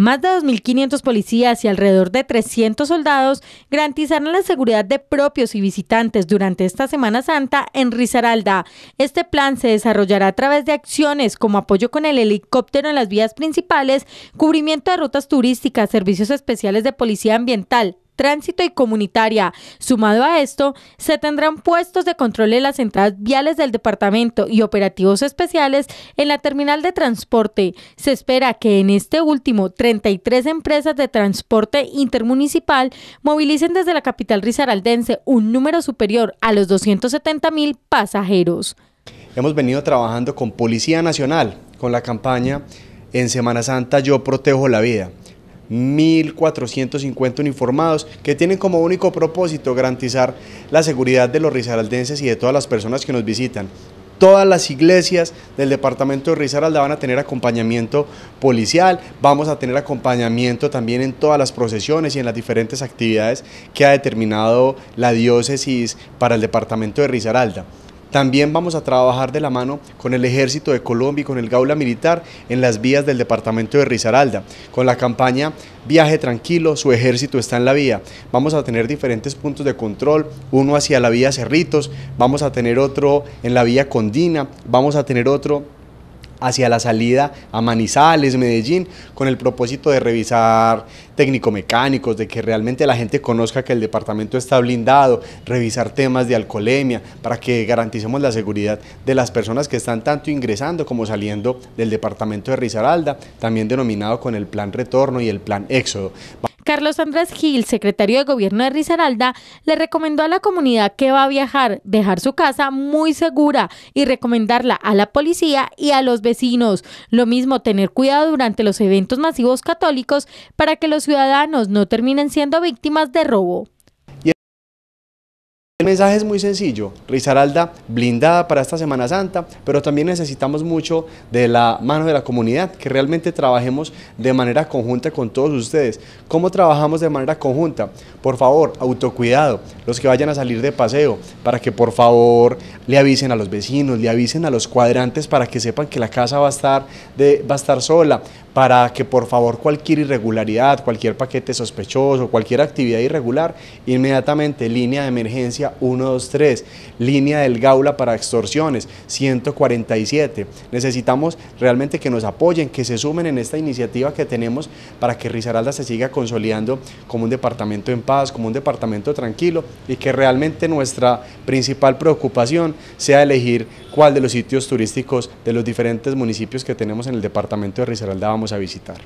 Más de 2.500 policías y alrededor de 300 soldados garantizarán la seguridad de propios y visitantes durante esta Semana Santa en Risaralda. Este plan se desarrollará a través de acciones como apoyo con el helicóptero en las vías principales, cubrimiento de rutas turísticas, servicios especiales de policía ambiental, tránsito y comunitaria. Sumado a esto, se tendrán puestos de control en las entradas viales del departamento y operativos especiales en la terminal de transporte. Se espera que en este último 33 empresas de transporte intermunicipal movilicen desde la capital risaraldense un número superior a los 270 mil pasajeros. Hemos venido trabajando con Policía Nacional, con la campaña En Semana Santa yo protejo la vida. 1.450 uniformados que tienen como único propósito garantizar la seguridad de los risaraldenses y de todas las personas que nos visitan. Todas las iglesias del departamento de Risaralda van a tener acompañamiento policial, vamos a tener acompañamiento también en todas las procesiones y en las diferentes actividades que ha determinado la diócesis para el departamento de Risaralda. También vamos a trabajar de la mano con el Ejército de Colombia y con el Gaula Militar en las vías del departamento de Risaralda, con la campaña Viaje Tranquilo, su ejército está en la vía. Vamos a tener diferentes puntos de control, uno hacia la vía Cerritos, vamos a tener otro en la vía Condina, vamos a tener otro hacia la salida a Manizales, Medellín, con el propósito de revisar técnico-mecánicos, de que realmente la gente conozca que el departamento está blindado, revisar temas de alcoholemia, para que garanticemos la seguridad de las personas que están tanto ingresando como saliendo del departamento de Risaralda, también denominado con el plan retorno y el plan éxodo. Carlos Andrés Gil, secretario de Gobierno de Risaralda, le recomendó a la comunidad que va a viajar dejar su casa muy segura y recomendarla a la policía y a los vecinos. Lo mismo tener cuidado durante los eventos masivos católicos para que los ciudadanos no terminen siendo víctimas de robo. El mensaje es muy sencillo, Risaralda blindada para esta Semana Santa, pero también necesitamos mucho de la mano de la comunidad, que realmente trabajemos de manera conjunta con todos ustedes. ¿Cómo trabajamos de manera conjunta? Por favor, autocuidado, los que vayan a salir de paseo, para que por favor le avisen a los vecinos, le avisen a los cuadrantes para que sepan que la casa va a estar, va a estar sola, para que por favor cualquier irregularidad, cualquier paquete sospechoso, cualquier actividad irregular, inmediatamente línea de emergencia 2, 123, línea del Gaula para extorsiones 147. Necesitamos realmente que nos apoyen, que se sumen en esta iniciativa que tenemos para que Risaralda se siga consolidando como un departamento en paz, como un departamento tranquilo y que realmente nuestra principal preocupación sea elegir cuál de los sitios turísticos de los diferentes municipios que tenemos en el departamento de Risaralda vamos a visitar.